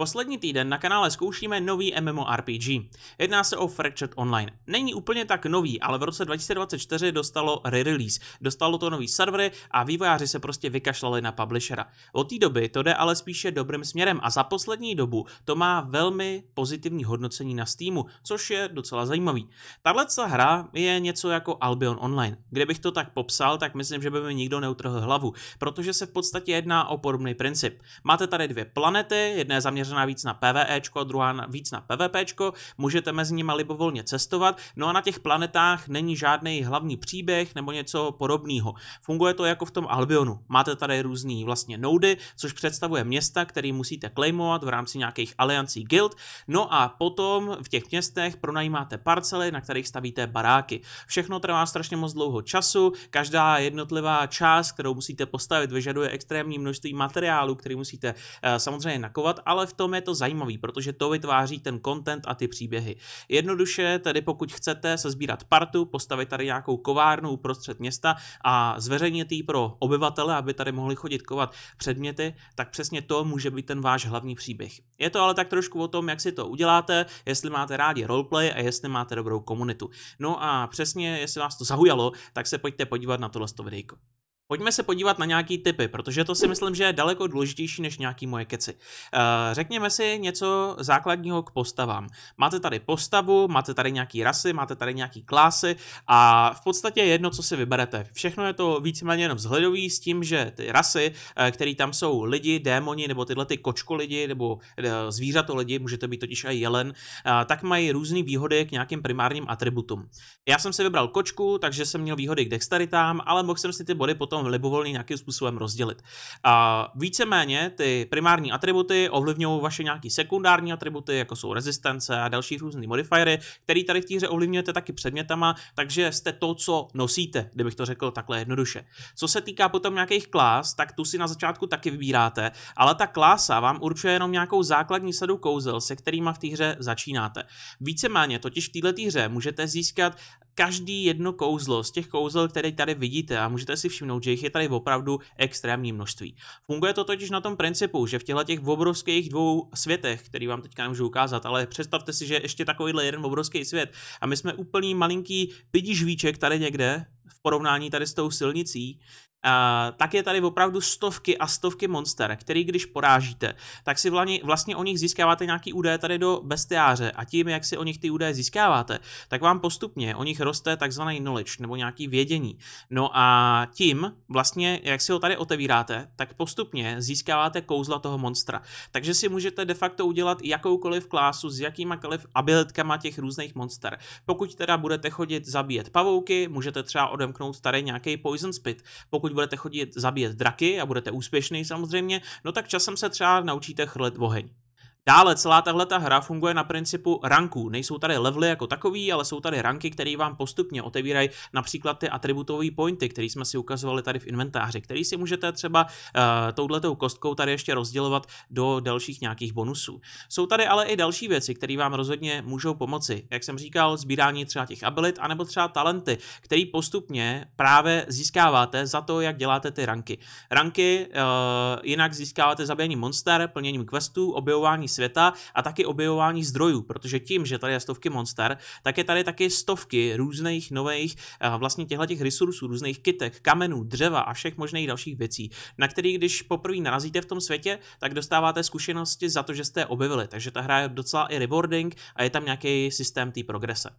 Poslední týden na kanále zkoušíme nový MMORPG. Jedná se o Fractured Online. Není úplně tak nový, ale v roce 2024 dostalo re-release. Dostalo to nový servery a vývojáři se prostě vykašlali na publishera. Od té doby to jde ale spíše dobrým směrem a za poslední dobu to má velmi pozitivní hodnocení na Steamu, což je docela zajímavý. Tahle hra je něco jako Albion Online. Kdybych to tak popsal, tak myslím, že by mi nikdo neutrhl hlavu, protože se v podstatě jedná o podobný princip. Máte tady dvě planety, jedna zaměřené zaměřená zaměřená víc na PvEčko, druhá víc na PvPčko, můžete mezi nimi libovolně cestovat, no a na těch planetách není žádný hlavní příběh nebo něco podobného. Funguje to jako v tom Albionu. Máte tady různé vlastně noudy, což představuje města, které musíte claimovat v rámci nějakých aliancí guild, no a potom v těch městech pronajímáte parcely, na kterých stavíte baráky. Všechno trvá strašně moc dlouho času, každá jednotlivá část, kterou musíte postavit, vyžaduje extrémní množství materiálu, který musíte eh, samozřejmě nakovat, ale v tom je to zajímavý, protože to vytváří ten content a ty příběhy. Jednoduše, tedy pokud chcete se sbírat partu, postavit tady nějakou kovárnu uprostřed města a zveřejnit ji pro obyvatele, aby tady mohli chodit kovat předměty, tak přesně to může být ten váš hlavní příběh. Je to ale tak trošku o tom, jak si to uděláte, jestli máte rádi roleplay a jestli máte dobrou komunitu. No a přesně, jestli vás to zaujalo, tak se pojďte podívat na tohle videjko. Pojďme se podívat na nějaký typy, protože to si myslím, že je daleko důležitější než nějaký moje keci. Eh, řekněme si něco základního k postavám. Máte tady postavu, máte tady nějaký rasy, máte tady nějaký klasy a v podstatě jedno, co si vyberete. Všechno je to víceméně jenom vzhledový s tím, že ty rasy, eh, které tam jsou lidi, démoni nebo tyhle ty kočko lidi nebo eh, zvířato lidi, můžete to být totiž i jelen, tak mají různé výhody k nějakým primárním atributům. Já jsem si vybral kočku, takže jsem měl výhody k dexteritám, ale mohl jsem si ty body potom potom libovolně nějakým způsobem rozdělit. A víceméně ty primární atributy ovlivňují vaše nějaké sekundární atributy, jako jsou rezistence a další různé modifiery, které tady v té hře ovlivňujete taky předmětama, takže jste to, co nosíte, kdybych to řekl takhle jednoduše. Co se týká potom nějakých klás, tak tu si na začátku taky vybíráte, ale ta klása vám určuje jenom nějakou základní sadu kouzel, se kterými v té hře začínáte. Víceméně totiž v této hře můžete získat každý jedno kouzlo z těch kouzel, které tady vidíte, a můžete si všimnout, že jich je tady opravdu extrémní množství. Funguje to totiž na tom principu, že v těchto těch obrovských dvou světech, který vám teďka nemůžu ukázat, ale představte si, že ještě takovýhle jeden obrovský svět a my jsme úplný malinký pidižvíček tady někde v porovnání tady s tou silnicí, tak je tady opravdu stovky a stovky monster, který když porážíte, tak si vlastně o nich získáváte nějaký údaje tady do bestiáře a tím, jak si o nich ty údaje získáváte, tak vám postupně o nich roste takzvaný knowledge nebo nějaký vědění. No a tím vlastně, jak si ho tady otevíráte, tak postupně získáváte kouzla toho monstra. Takže si můžete de facto udělat jakoukoliv klásu s jakýmakoliv abilitkama těch různých monster. Pokud teda budete chodit zabíjet pavouky, můžete třeba odemknout tady nějaký poison spit. Pokud pokud budete chodit zabíjet draky a budete úspěšný samozřejmě, no tak časem se třeba naučíte chrlet oheň. Dále celá tahle ta hra funguje na principu ranků. Nejsou tady levely jako takový, ale jsou tady ranky, které vám postupně otevírají například ty atributové pointy, které jsme si ukazovali tady v inventáři, který si můžete třeba uh, touhletou kostkou tady ještě rozdělovat do dalších nějakých bonusů. Jsou tady ale i další věci, které vám rozhodně můžou pomoci. Jak jsem říkal, sbírání třeba těch abilit, anebo třeba talenty, který postupně právě získáváte za to, jak děláte ty ranky. Ranky uh, jinak získáváte zabíjením monster, plněním questů, objevování světa a taky objevování zdrojů, protože tím, že tady je stovky monster, tak je tady taky stovky různých nových eh, vlastně těchto těch resursů, různých kytek, kamenů, dřeva a všech možných dalších věcí, na který když poprvé narazíte v tom světě, tak dostáváte zkušenosti za to, že jste je objevili. Takže ta hra je docela i rewarding a je tam nějaký systém té progrese.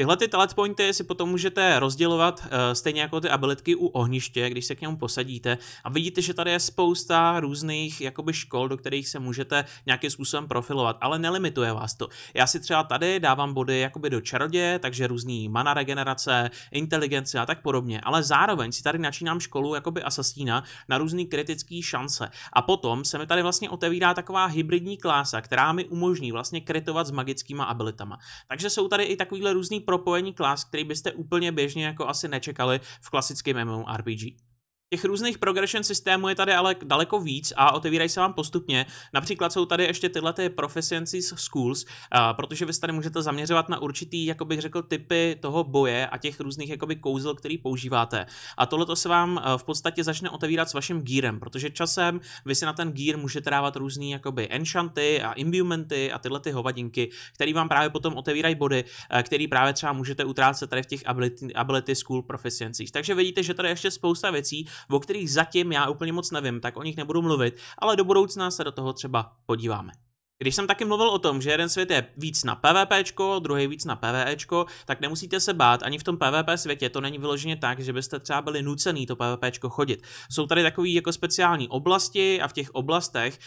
Tyhle ty talent pointy si potom můžete rozdělovat eh, stejně jako ty abilitky u ohniště, když se k němu posadíte a vidíte, že tady je spousta různých jakoby škol, do kterých se můžete nějakým způsobem profilovat, ale nelimituje vás to. Já si třeba tady dávám body jakoby do čarodě, takže různý mana regenerace, inteligence a tak podobně, ale zároveň si tady načínám školu jakoby asasína na různý kritický šance a potom se mi tady vlastně otevírá taková hybridní klása, která mi umožní vlastně kritovat s magickýma abilitama. Takže jsou tady i takovýhle různý propojení klas, který byste úplně běžně jako asi nečekali v klasickém MMORPG. Těch různých progression systémů je tady ale daleko víc a otevírají se vám postupně. Například jsou tady ještě tyhle ty proficiency schools, protože vy se tady můžete zaměřovat na určitý, jak bych řekl, typy toho boje a těch různých jakoby kouzel, který používáte. A tohle se vám e, v podstatě začne otevírat s vaším gearem, protože časem vy si na ten gear můžete dávat různý jakoby enchanty a imbumenty a tyhle ty hovadinky, které vám právě potom otevírají body, které který právě třeba můžete utrácet tady v těch ability, ability school proficiencies. Takže vidíte, že tady ještě spousta věcí, o kterých zatím já úplně moc nevím, tak o nich nebudu mluvit, ale do budoucna se do toho třeba podíváme. Když jsem taky mluvil o tom, že jeden svět je víc na PvP, druhý víc na PvE, tak nemusíte se bát, ani v tom PvP světě to není vyloženě tak, že byste třeba byli nucený to PvP chodit. Jsou tady takové jako speciální oblasti a v těch oblastech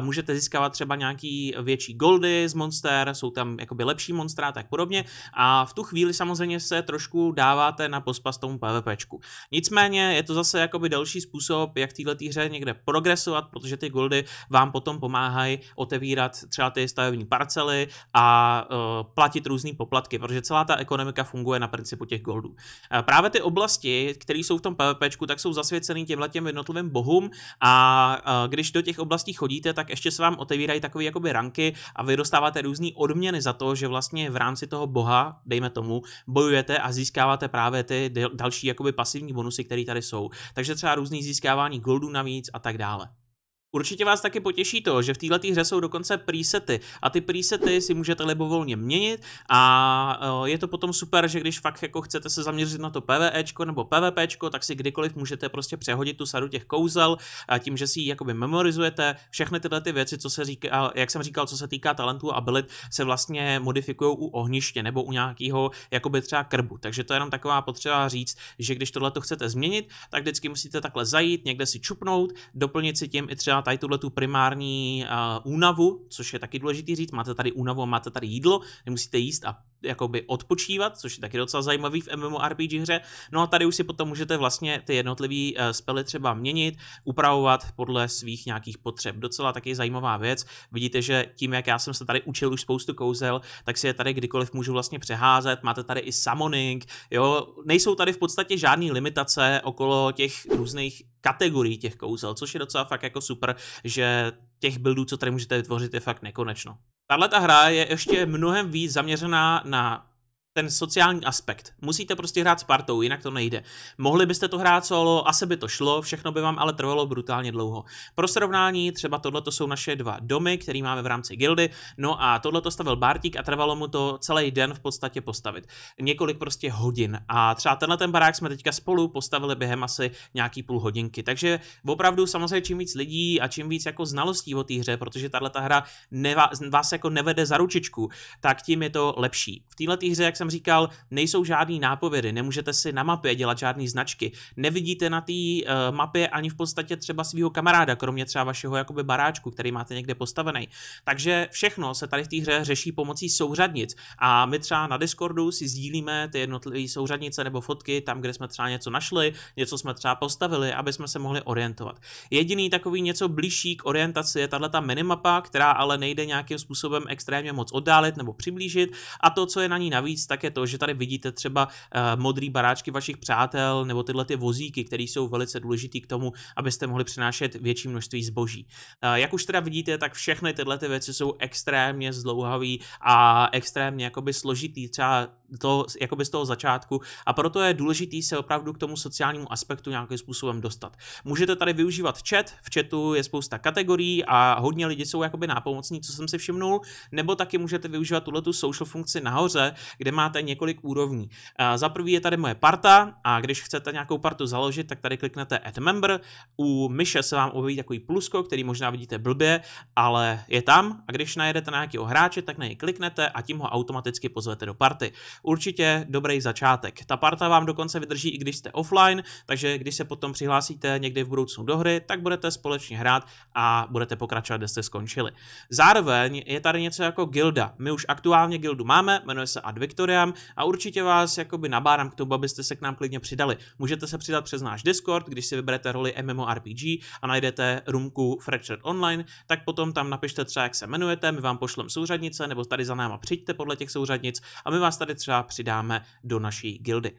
uh, můžete získávat třeba nějaký větší goldy z monster, jsou tam jakoby lepší monstra a tak podobně a v tu chvíli samozřejmě se trošku dáváte na pospas tomu PvP. Nicméně je to zase jakoby další způsob, jak v této hře někde progresovat, protože ty goldy vám potom pomáhají otevírat třeba ty stavební parcely a e, platit různé poplatky, protože celá ta ekonomika funguje na principu těch goldů. E, právě ty oblasti, které jsou v tom PvP, tak jsou zasvěcený těmhle těm jednotlivým bohům a e, když do těch oblastí chodíte, tak ještě se vám otevírají takové jakoby ranky a vy dostáváte různé odměny za to, že vlastně v rámci toho boha, dejme tomu, bojujete a získáváte právě ty další jakoby pasivní bonusy, které tady jsou. Takže třeba různý získávání goldů navíc a tak dále. Určitě vás taky potěší to, že v této hře jsou dokonce presety a ty presety si můžete libovolně měnit a e, je to potom super, že když fakt jako chcete se zaměřit na to PvEčko nebo PvPčko, tak si kdykoliv můžete prostě přehodit tu sadu těch kouzel a tím, že si ji jakoby memorizujete, všechny tyhle ty věci, co se říká, jak jsem říkal, co se týká talentů a abilit, se vlastně modifikují u ohniště nebo u nějakého jakoby třeba krbu. Takže to je jenom taková potřeba říct, že když tohle to chcete změnit, tak vždycky musíte takhle zajít, někde si čupnout, doplnit si tím i třeba tady tuhle tu primární uh, únavu, což je taky důležitý říct, máte tady únavu a máte tady jídlo, nemusíte jíst a jakoby odpočívat, což je taky docela zajímavý v MMORPG hře. No a tady už si potom můžete vlastně ty jednotlivé eh, spely třeba měnit, upravovat podle svých nějakých potřeb. Docela taky zajímavá věc. Vidíte, že tím, jak já jsem se tady učil už spoustu kouzel, tak si je tady kdykoliv můžu vlastně přeházet. Máte tady i summoning, jo. Nejsou tady v podstatě žádné limitace okolo těch různých kategorií těch kouzel, což je docela fakt jako super, že těch buildů, co tady můžete vytvořit, je fakt nekonečno. Tahle ta hra je ještě mnohem víc zaměřená na ten sociální aspekt. Musíte prostě hrát s partou, jinak to nejde. Mohli byste to hrát solo, asi by to šlo, všechno by vám ale trvalo brutálně dlouho. Pro srovnání, třeba tohle jsou naše dva domy, které máme v rámci gildy, no a tohle to stavil Bartík a trvalo mu to celý den v podstatě postavit. Několik prostě hodin. A třeba tenhle ten barák jsme teďka spolu postavili během asi nějaký půl hodinky. Takže opravdu samozřejmě čím víc lidí a čím víc jako znalostí o té hře, protože tahle hra neva, vás jako nevede za ručičku, tak tím je to lepší. V této hře, jak jsem říkal, nejsou žádný nápovědy, nemůžete si na mapě dělat žádné značky, nevidíte na té eh, mapě ani v podstatě třeba svého kamaráda, kromě třeba vašeho jakoby baráčku, který máte někde postavený. Takže všechno se tady v té hře řeší pomocí souřadnic a my třeba na Discordu si sdílíme ty jednotlivé souřadnice nebo fotky tam, kde jsme třeba něco našli, něco jsme třeba postavili, aby jsme se mohli orientovat. Jediný takový něco blížší k orientaci je tahle ta minimapa, která ale nejde nějakým způsobem extrémně moc oddálit nebo přiblížit a to, co je na ní navíc, tak je to, že tady vidíte třeba eh, modrý baráčky vašich přátel nebo tyhle ty vozíky, které jsou velice důležitý k tomu, abyste mohli přinášet větší množství zboží. Eh, jak už teda vidíte, tak všechny tyhle ty věci jsou extrémně zdlouhavý a extrémně jakoby složitý třeba to, jakoby z toho začátku a proto je důležitý se opravdu k tomu sociálnímu aspektu nějakým způsobem dostat. Můžete tady využívat chat, v chatu je spousta kategorií a hodně lidí jsou jakoby nápomocní, co jsem si všimnul, nebo taky můžete využívat tuhle tu social funkci nahoře, kde má máte několik úrovní. Eh, za prvý je tady moje parta a když chcete nějakou partu založit, tak tady kliknete Add Member. U myše se vám objeví takový plusko, který možná vidíte blbě, ale je tam a když najedete na nějakého hráče, tak na něj kliknete a tím ho automaticky pozvete do party. Určitě dobrý začátek. Ta parta vám dokonce vydrží i když jste offline, takže když se potom přihlásíte někdy v budoucnu do hry, tak budete společně hrát a budete pokračovat, kde jste skončili. Zároveň je tady něco jako gilda. My už aktuálně gildu máme, jmenuje se Ad Instagram a určitě vás jakoby nabádám k tomu, abyste se k nám klidně přidali. Můžete se přidat přes náš Discord, když si vyberete roli MMORPG a najdete rumku Fractured Online, tak potom tam napište třeba, jak se jmenujete, my vám pošlem souřadnice nebo tady za náma přijďte podle těch souřadnic a my vás tady třeba přidáme do naší gildy.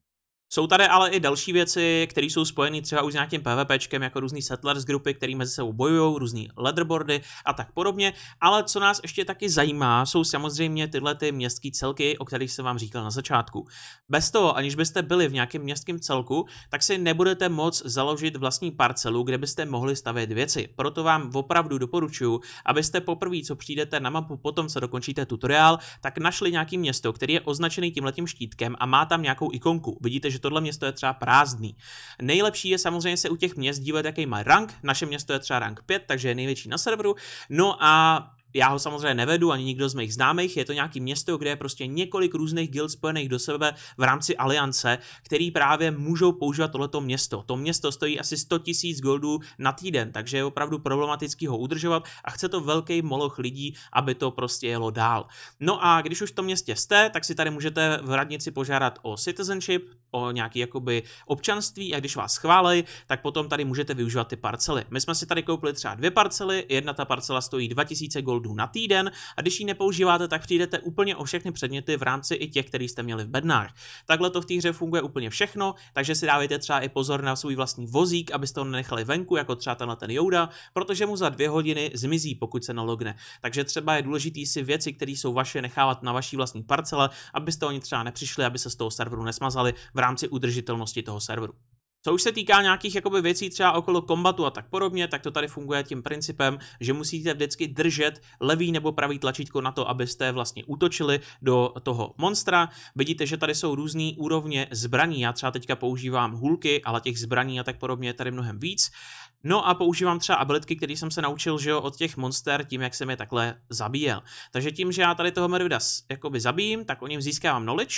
Jsou tady ale i další věci, které jsou spojené třeba už s nějakým PvPčkem, jako různý settlers grupy, které mezi sebou bojují, různý leaderboardy a tak podobně. Ale co nás ještě taky zajímá, jsou samozřejmě tyhle ty městské celky, o kterých jsem vám říkal na začátku. Bez toho, aniž byste byli v nějakém městském celku, tak si nebudete moc založit vlastní parcelu, kde byste mohli stavět věci. Proto vám opravdu doporučuji, abyste poprvé, co přijdete na mapu, potom co dokončíte tutoriál, tak našli nějaký město, který je označený tímhletím štítkem a má tam nějakou ikonku. Vidíte, že tohle město je třeba prázdný. Nejlepší je samozřejmě se u těch měst dívat, jaký má rank. Naše město je třeba rank 5, takže je největší na serveru. No a já ho samozřejmě nevedu, ani nikdo z mých známých, je to nějaký město, kde je prostě několik různých guild spojených do sebe v rámci aliance, který právě můžou používat tohleto město. To město stojí asi 100 tisíc goldů na týden, takže je opravdu problematický ho udržovat a chce to velký moloch lidí, aby to prostě jelo dál. No a když už v tom městě jste, tak si tady můžete v radnici požádat o citizenship, o nějaký jakoby občanství a když vás schválej, tak potom tady můžete využívat ty parcely. My jsme si tady koupili třeba dvě parcely, jedna ta parcela stojí 2000 goldů bodů na týden a když ji nepoužíváte, tak přijdete úplně o všechny předměty v rámci i těch, který jste měli v bednách. Takhle to v té hře funguje úplně všechno, takže si dávejte třeba i pozor na svůj vlastní vozík, abyste ho nenechali venku, jako třeba tenhle ten Jouda, protože mu za dvě hodiny zmizí, pokud se nalogne. Takže třeba je důležité si věci, které jsou vaše, nechávat na vaší vlastní parcele, abyste oni třeba nepřišli, aby se z toho serveru nesmazali v rámci udržitelnosti toho serveru. Co už se týká nějakých jakoby věcí třeba okolo kombatu a tak podobně, tak to tady funguje tím principem, že musíte vždycky držet levý nebo pravý tlačítko na to, abyste vlastně útočili do toho monstra. Vidíte, že tady jsou různé úrovně zbraní. Já třeba teďka používám hulky, ale těch zbraní a tak podobně je tady mnohem víc. No a používám třeba abilitky, které jsem se naučil že jo, od těch monster tím, jak jsem je takhle zabíjel. Takže tím, že já tady toho medvěda jakoby zabijím, tak o něm získávám knowledge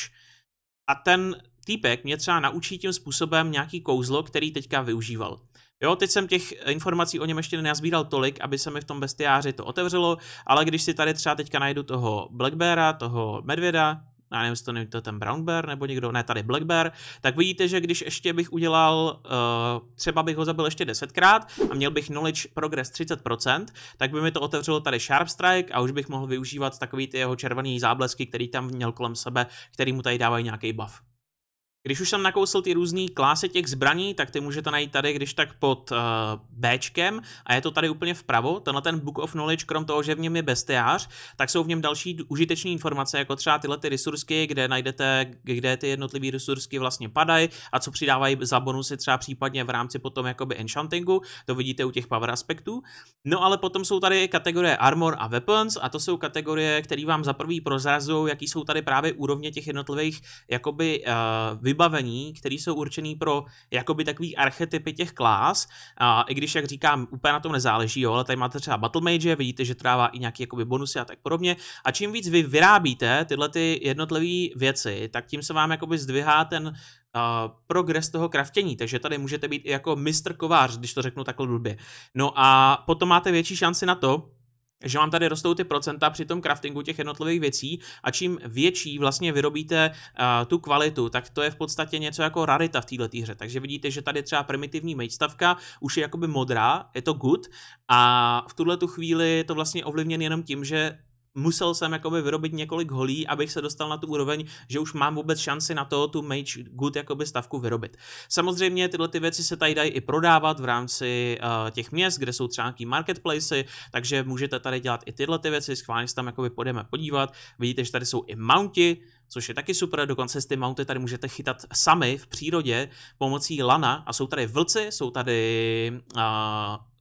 a ten týpek mě třeba naučí tím způsobem nějaký kouzlo, který teďka využíval. Jo, teď jsem těch informací o něm ještě nenazbíral tolik, aby se mi v tom bestiáři to otevřelo, ale když si tady třeba teďka najdu toho Blackbeara, toho Medvěda, já nevím, jestli to nevím, to ten Brown Bear nebo někdo, ne, tady Black Bear, tak vidíte, že když ještě bych udělal, eh, třeba bych ho zabil ještě desetkrát a měl bych knowledge progress 30%, tak by mi to otevřelo tady Sharp Strike a už bych mohl využívat takový ty jeho červený záblesky, který tam měl kolem sebe, který mu tady dávají nějaký buff. Když už jsem nakousl ty různé klásy těch zbraní, tak ty můžete najít tady, když tak pod uh, Bčkem a je to tady úplně vpravo. Tenhle ten Book of Knowledge, krom toho, že v něm je bestiář, tak jsou v něm další užitečné informace, jako třeba tyhle ty resursky, kde najdete, kde ty jednotlivé resursky vlastně padají a co přidávají za bonusy třeba případně v rámci potom jakoby enchantingu, to vidíte u těch power aspektů. No ale potom jsou tady kategorie armor a weapons a to jsou kategorie, které vám za prvý prozrazují, jaký jsou tady právě úrovně těch jednotlivých jakoby uh, vybavení, které jsou určené pro jakoby takový archetypy těch klás, a i když, jak říkám, úplně na tom nezáleží, jo, ale tady máte třeba Battle Mage, vidíte, že trává i nějaké jakoby bonusy a tak podobně. A čím víc vy vyrábíte tyhle ty jednotlivé věci, tak tím se vám jakoby zdvihá ten Uh, progres toho kraftění, takže tady můžete být i jako mistr kovář, když to řeknu takhle blbě. No a potom máte větší šanci na to, že vám tady rostou ty procenta při tom craftingu těch jednotlivých věcí a čím větší vlastně vyrobíte uh, tu kvalitu, tak to je v podstatě něco jako rarita v této hře. Takže vidíte, že tady třeba primitivní mage už je jakoby modrá, je to good a v tuhle tu chvíli je to vlastně ovlivněn jenom tím, že musel jsem jakoby vyrobit několik holí, abych se dostal na tu úroveň, že už mám vůbec šanci na to tu Mage Good jakoby stavku vyrobit. Samozřejmě tyhle ty věci se tady dají i prodávat v rámci uh, těch měst, kde jsou třeba nějaký marketplacy, takže můžete tady dělat i tyhle ty věci, schválně se tam jakoby půjdeme podívat. Vidíte, že tady jsou i mounty, což je taky super, dokonce z ty mounty tady můžete chytat sami v přírodě pomocí lana a jsou tady vlci, jsou tady uh,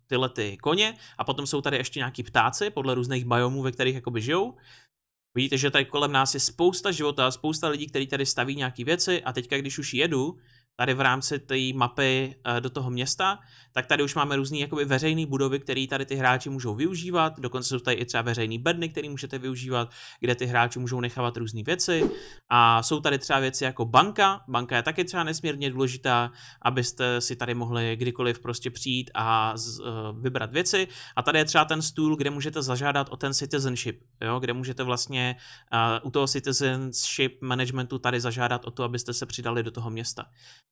tyhle ty koně a potom jsou tady ještě nějaký ptáci podle různých biomů, ve kterých jakoby žijou. Vidíte, že tady kolem nás je spousta života, spousta lidí, kteří tady staví nějaké věci a teďka, když už jedu, tady v rámci té mapy eh, do toho města, tak tady už máme různé jakoby veřejné budovy, které tady ty hráči můžou využívat, dokonce jsou tady i třeba veřejné bedny, které můžete využívat, kde ty hráči můžou nechávat různé věci a jsou tady třeba věci jako banka, banka je taky třeba nesmírně důležitá, abyste si tady mohli kdykoliv prostě přijít a z, eh, vybrat věci a tady je třeba ten stůl, kde můžete zažádat o ten citizenship, jo? kde můžete vlastně uh, u toho citizenship managementu tady zažádat o to, abyste se přidali do toho města.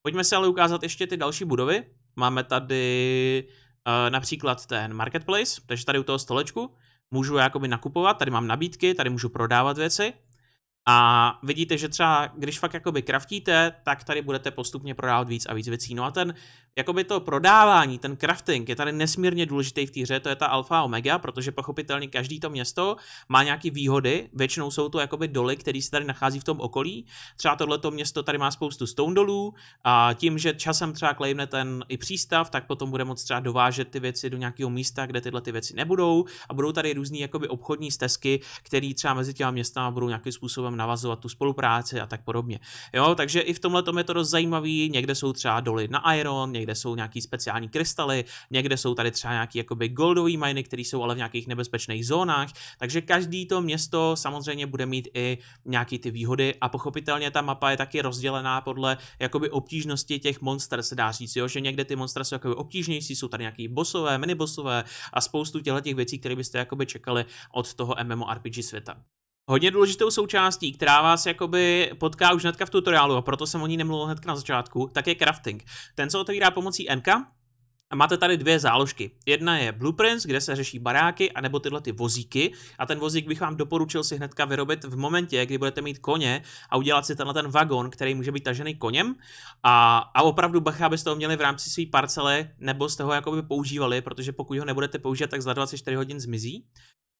Pojďme si ale ukázat ještě ty další budovy. Máme tady uh, například ten marketplace, takže tady u toho stolečku můžu jakoby nakupovat, tady mám nabídky, tady můžu prodávat věci. A vidíte, že třeba když fakt jakoby kraftíte, tak tady budete postupně prodávat víc a víc věcí. No a ten, jakoby to prodávání, ten crafting je tady nesmírně důležitý v té hře, to je ta alfa omega, protože pochopitelně každý to město má nějaké výhody, většinou jsou to jakoby doly, které se tady nachází v tom okolí. Třeba tohleto město tady má spoustu stone dolů a tím, že časem třeba klejmne ten i přístav, tak potom bude moc třeba dovážet ty věci do nějakého místa, kde tyhle ty věci nebudou a budou tady různé jakoby obchodní stezky, které třeba mezi těma městama budou nějakým způsobem potom navazovat tu spolupráci a tak podobně. Jo, takže i v tomhle je to dost zajímavý, někde jsou třeba doly na iron, někde jsou nějaký speciální krystaly, někde jsou tady třeba nějaký jakoby goldový miny, které jsou ale v nějakých nebezpečných zónách, takže každý to město samozřejmě bude mít i nějaký ty výhody a pochopitelně ta mapa je taky rozdělená podle jakoby obtížnosti těch monster, se dá říct, jo? že někde ty monstra jsou jakoby obtížnější, jsou tady nějaký bosové, minibosové a spoustu těchto těch věcí, které byste jakoby čekali od toho MMORPG světa hodně důležitou součástí, která vás jakoby potká už hnedka v tutoriálu, a proto jsem o ní nemluvil hnedka na začátku, tak je crafting. Ten se otevírá pomocí NK, a máte tady dvě záložky. Jedna je Blueprints, kde se řeší baráky, anebo tyhle ty vozíky. A ten vozík bych vám doporučil si hnedka vyrobit v momentě, kdy budete mít koně a udělat si tenhle ten vagon, který může být tažený koněm. A, a opravdu bacha, abyste ho měli v rámci své parcele, nebo jste ho jakoby používali, protože pokud ho nebudete používat, tak za 24 hodin zmizí.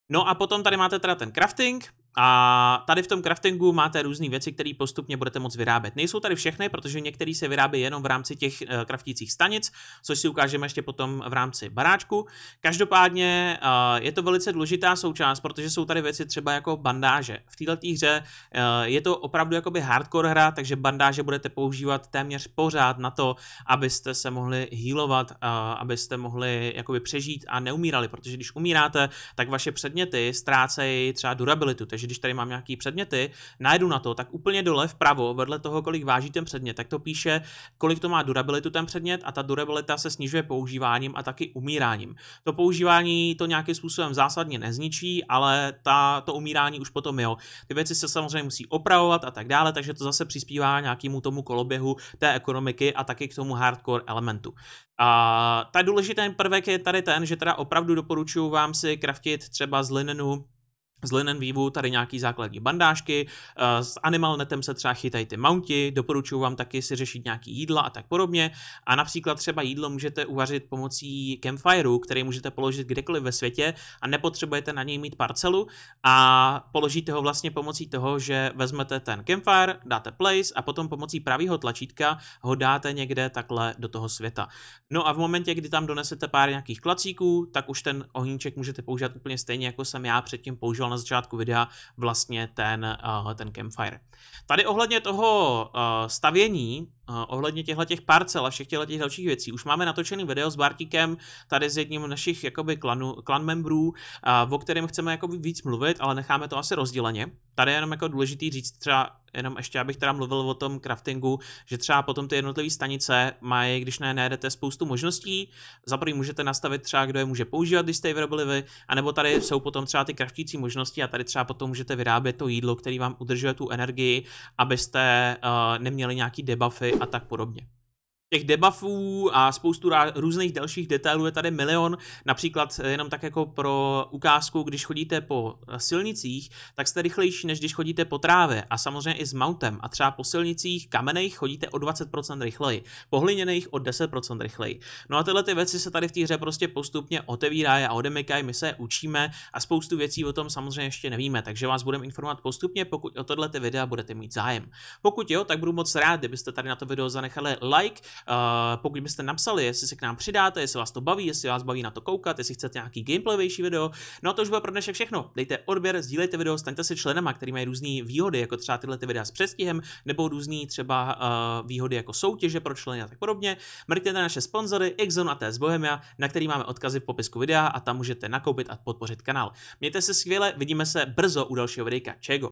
No a potom tady máte teda ten crafting, a tady v tom craftingu máte různé věci, které postupně budete moct vyrábět. Nejsou tady všechny, protože některé se vyrábí jenom v rámci těch kraftících eh, stanic, což si ukážeme ještě potom v rámci baráčku. Každopádně eh, je to velice důležitá součást, protože jsou tady věci třeba jako bandáže. V této hře eh, je to opravdu jakoby hardcore hra, takže bandáže budete používat téměř pořád na to, abyste se mohli healovat, abyste mohli jakoby přežít a neumírali, protože když umíráte, tak vaše předměty ztrácejí třeba durabilitu, takže takže když tady mám nějaký předměty, najdu na to, tak úplně dole vpravo, vedle toho, kolik váží ten předmět, tak to píše, kolik to má durabilitu ten předmět a ta durabilita se snižuje používáním a taky umíráním. To používání to nějakým způsobem zásadně nezničí, ale ta, to umírání už potom jo. Ty věci se samozřejmě musí opravovat a tak dále, takže to zase přispívá nějakému tomu koloběhu té ekonomiky a taky k tomu hardcore elementu. A ta důležitý prvek je tady ten, že teda opravdu doporučuji vám si kraftit třeba z linenu z Linen Weavu tady nějaký základní bandážky, eh, s Animal Netem se třeba chytají ty mounty, doporučuji vám taky si řešit nějaký jídla a tak podobně. A například třeba jídlo můžete uvařit pomocí campfireu, který můžete položit kdekoliv ve světě a nepotřebujete na něj mít parcelu a položíte ho vlastně pomocí toho, že vezmete ten campfire, dáte place a potom pomocí pravého tlačítka ho dáte někde takhle do toho světa. No a v momentě, kdy tam donesete pár nějakých klacíků, tak už ten ohníček můžete používat úplně stejně, jako jsem já předtím používal na začátku videa vlastně ten, eh, ten campfire. Tady ohledně toho eh, stavění, eh, ohledně těchto těch parcel a všech těchto těch dalších věcí, už máme natočený video s Bartikem. tady s jedním našich jakoby klanu, klan membrů, o kterém chceme jakoby víc mluvit, ale necháme to asi rozděleně. Tady je jenom jako důležitý říct třeba jenom ještě abych teda mluvil o tom craftingu, že třeba potom ty jednotlivé stanice mají, když ne, najedete spoustu možností. Za prvý můžete nastavit třeba, kdo je může používat, když jste je vyrobili vy, anebo tady jsou potom třeba ty kraftící možnosti a tady třeba potom můžete vyrábět to jídlo, který vám udržuje tu energii, abyste uh, neměli nějaký debuffy a tak podobně. Těch debuffů a spoustu různých dalších detailů je tady milion. Například eh, jenom tak jako pro ukázku, když chodíte po eh, silnicích, tak jste rychlejší, než když chodíte po trávě. A samozřejmě i s mountem. A třeba po silnicích kamenejch chodíte o 20% rychleji, po hliněných o 10% rychleji. No a tyhle ty věci se tady v té hře prostě postupně otevírají a odemykají, my se je učíme a spoustu věcí o tom samozřejmě ještě nevíme, takže vás budeme informovat postupně, pokud o tohle videa budete mít zájem. Pokud jo, tak budu moc rád, kdybyste tady na to video zanechali like pokud byste napsali, jestli se k nám přidáte, jestli vás to baví, jestli vás baví na to koukat, jestli chcete nějaký gameplayovější video. No a to už bylo pro dnešek všechno. Dejte odběr, sdílejte video, staňte se členama, který mají různé výhody, jako třeba tyhle ty videa s přestihem, nebo různé třeba uh, výhody jako soutěže pro členy a tak podobně. Mrkněte na naše sponzory Exxon a TS Bohemia, na který máme odkazy v popisku videa a tam můžete nakoupit a podpořit kanál. Mějte se skvěle, vidíme se brzo u dalšího videa. Čego!